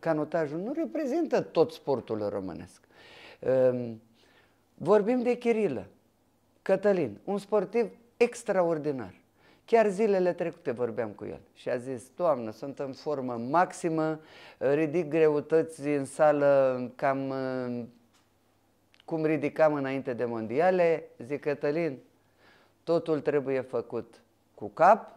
canotajul nu reprezintă tot sportul românesc. Ehm, vorbim de Chirilă, Cătălin, un sportiv extraordinar. Chiar zilele trecute vorbeam cu el și a zis, Doamnă, sunt în formă maximă, ridic greutăți în sală cam ehm, cum ridicam înainte de mondiale. Zic, Cătălin, totul trebuie făcut cu cap,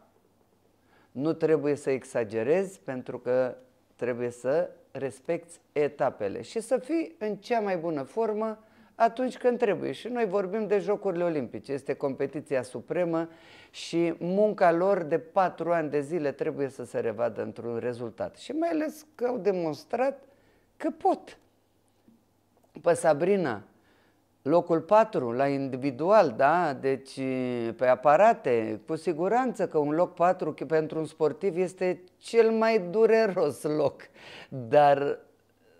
nu trebuie să exagerezi pentru că Trebuie să respecti etapele și să fii în cea mai bună formă atunci când trebuie. Și noi vorbim de Jocurile Olimpice, este competiția supremă și munca lor de patru ani de zile trebuie să se revadă într-un rezultat. Și mai ales că au demonstrat că pot. Pe Sabrina, Locul 4 la individual, da? Deci pe aparate, cu siguranță că un loc 4 pentru un sportiv este cel mai dureros loc, dar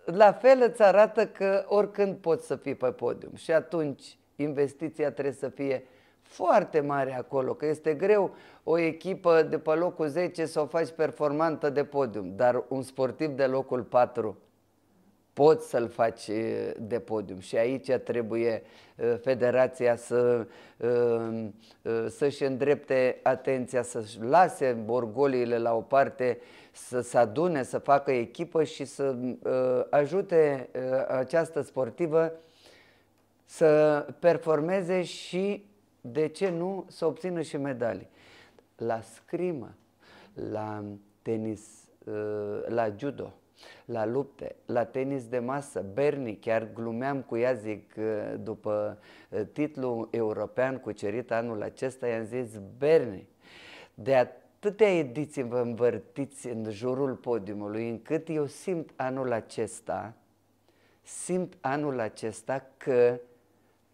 la fel îți arată că oricând poți să fii pe podium și atunci investiția trebuie să fie foarte mare acolo, că este greu o echipă de pe locul 10 să o faci performantă de podium, dar un sportiv de locul 4 poți să-l faci de podium și aici trebuie federația să, să-și îndrepte atenția, să-și lase borgoliile la o parte, să se adune, să facă echipă și să ajute această sportivă să performeze și, de ce nu, să obțină și medalii. La scrimă, la tenis, la judo, la lupte, la tenis de masă. Bernie, chiar glumeam cu ea, zic, uh, după uh, titlul european cucerit anul acesta, i-am zis, Bernie, de atâtea ediții vă învârtiți în jurul podiumului, încât eu simt anul acesta, simt anul acesta că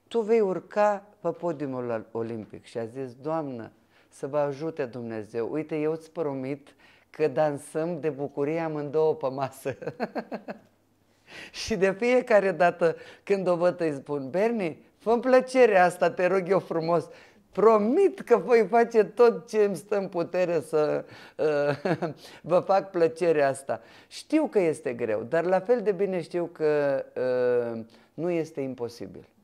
tu vei urca pe podiumul olimpic. Și a zis, Doamnă, să vă ajute Dumnezeu. Uite, eu îți promit că dansăm de bucurie amândouă pe masă. și de fiecare dată când o văd îi spun, Bernie, fă plăcere asta, te rog eu frumos, promit că voi face tot ce îmi stă în putere să uh, vă fac plăcerea asta. Știu că este greu, dar la fel de bine știu că uh, nu este imposibil.